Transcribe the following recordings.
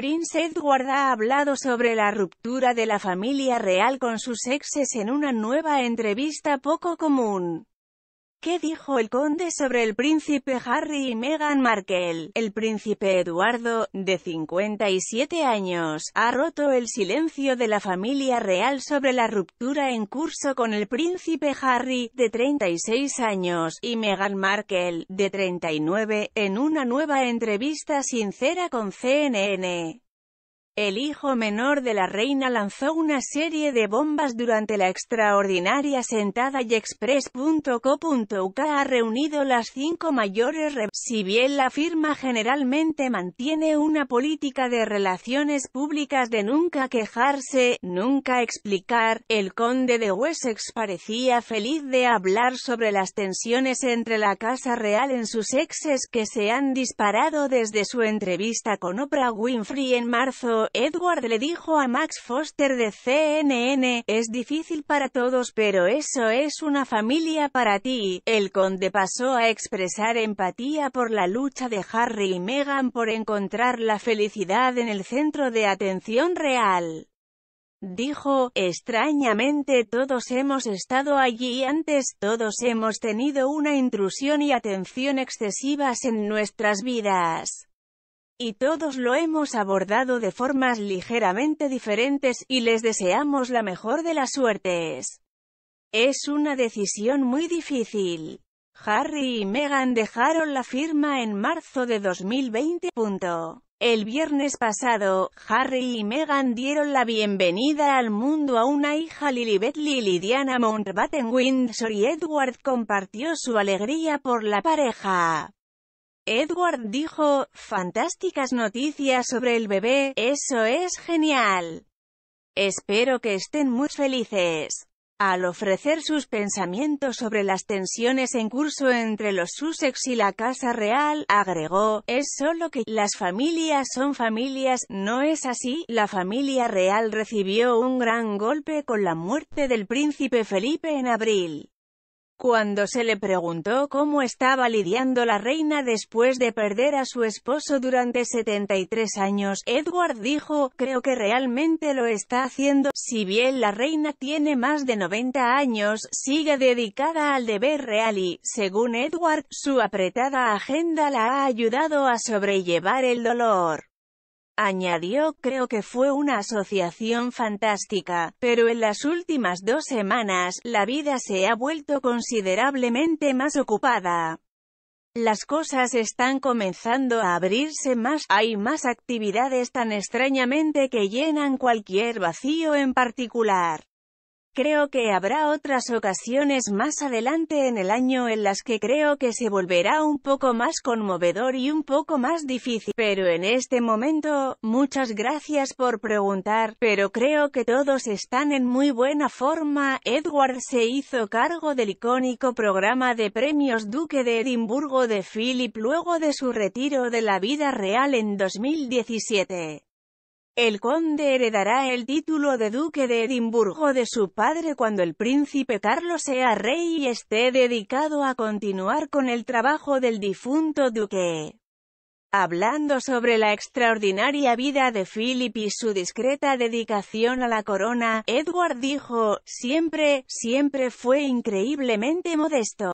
Prince Edward ha hablado sobre la ruptura de la familia real con sus exes en una nueva entrevista poco común. ¿Qué dijo el conde sobre el príncipe Harry y Meghan Markle? El príncipe Eduardo, de 57 años, ha roto el silencio de la familia real sobre la ruptura en curso con el príncipe Harry, de 36 años, y Meghan Markle, de 39, en una nueva entrevista sincera con CNN. El hijo menor de la reina lanzó una serie de bombas durante la extraordinaria sentada y express.co.uk ha reunido las cinco mayores Si bien la firma generalmente mantiene una política de relaciones públicas de nunca quejarse, nunca explicar, el conde de Wessex parecía feliz de hablar sobre las tensiones entre la Casa Real en sus exes que se han disparado desde su entrevista con Oprah Winfrey en marzo Edward le dijo a Max Foster de CNN, es difícil para todos pero eso es una familia para ti. El conde pasó a expresar empatía por la lucha de Harry y Meghan por encontrar la felicidad en el centro de atención real. Dijo, extrañamente todos hemos estado allí antes, todos hemos tenido una intrusión y atención excesivas en nuestras vidas y todos lo hemos abordado de formas ligeramente diferentes, y les deseamos la mejor de las suertes. Es una decisión muy difícil. Harry y Meghan dejaron la firma en marzo de 2020. El viernes pasado, Harry y Meghan dieron la bienvenida al mundo a una hija Lilibet Lily Diana Mountbatten Windsor y Edward compartió su alegría por la pareja. Edward dijo, fantásticas noticias sobre el bebé, eso es genial. Espero que estén muy felices. Al ofrecer sus pensamientos sobre las tensiones en curso entre los Sussex y la Casa Real, agregó, es solo que las familias son familias, no es así, la familia real recibió un gran golpe con la muerte del príncipe Felipe en abril. Cuando se le preguntó cómo estaba lidiando la reina después de perder a su esposo durante 73 años, Edward dijo, creo que realmente lo está haciendo, si bien la reina tiene más de 90 años, sigue dedicada al deber real y, según Edward, su apretada agenda la ha ayudado a sobrellevar el dolor. Añadió, creo que fue una asociación fantástica, pero en las últimas dos semanas, la vida se ha vuelto considerablemente más ocupada. Las cosas están comenzando a abrirse más, hay más actividades tan extrañamente que llenan cualquier vacío en particular. Creo que habrá otras ocasiones más adelante en el año en las que creo que se volverá un poco más conmovedor y un poco más difícil. Pero en este momento, muchas gracias por preguntar, pero creo que todos están en muy buena forma. Edward se hizo cargo del icónico programa de premios Duque de Edimburgo de Philip luego de su retiro de la vida real en 2017. El conde heredará el título de duque de Edimburgo de su padre cuando el príncipe Carlos sea rey y esté dedicado a continuar con el trabajo del difunto duque. Hablando sobre la extraordinaria vida de Philip y su discreta dedicación a la corona, Edward dijo, siempre, siempre fue increíblemente modesto.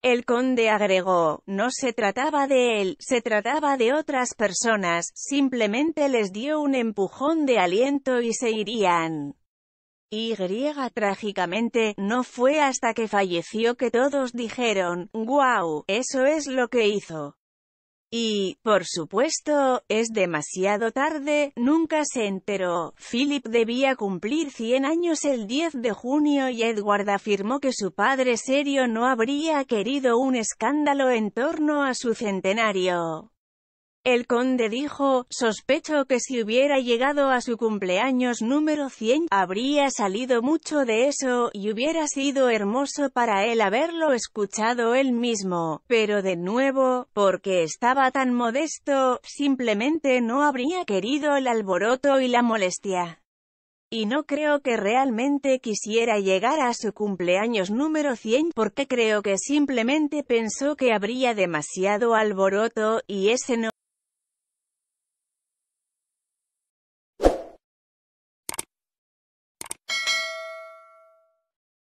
El conde agregó, no se trataba de él, se trataba de otras personas, simplemente les dio un empujón de aliento y se irían. Y trágicamente, no fue hasta que falleció que todos dijeron, wow, eso es lo que hizo. Y, por supuesto, es demasiado tarde, nunca se enteró. Philip debía cumplir 100 años el 10 de junio y Edward afirmó que su padre serio no habría querido un escándalo en torno a su centenario. El conde dijo, sospecho que si hubiera llegado a su cumpleaños número 100, habría salido mucho de eso, y hubiera sido hermoso para él haberlo escuchado él mismo, pero de nuevo, porque estaba tan modesto, simplemente no habría querido el alboroto y la molestia. Y no creo que realmente quisiera llegar a su cumpleaños número 100 porque creo que simplemente pensó que habría demasiado alboroto, y ese no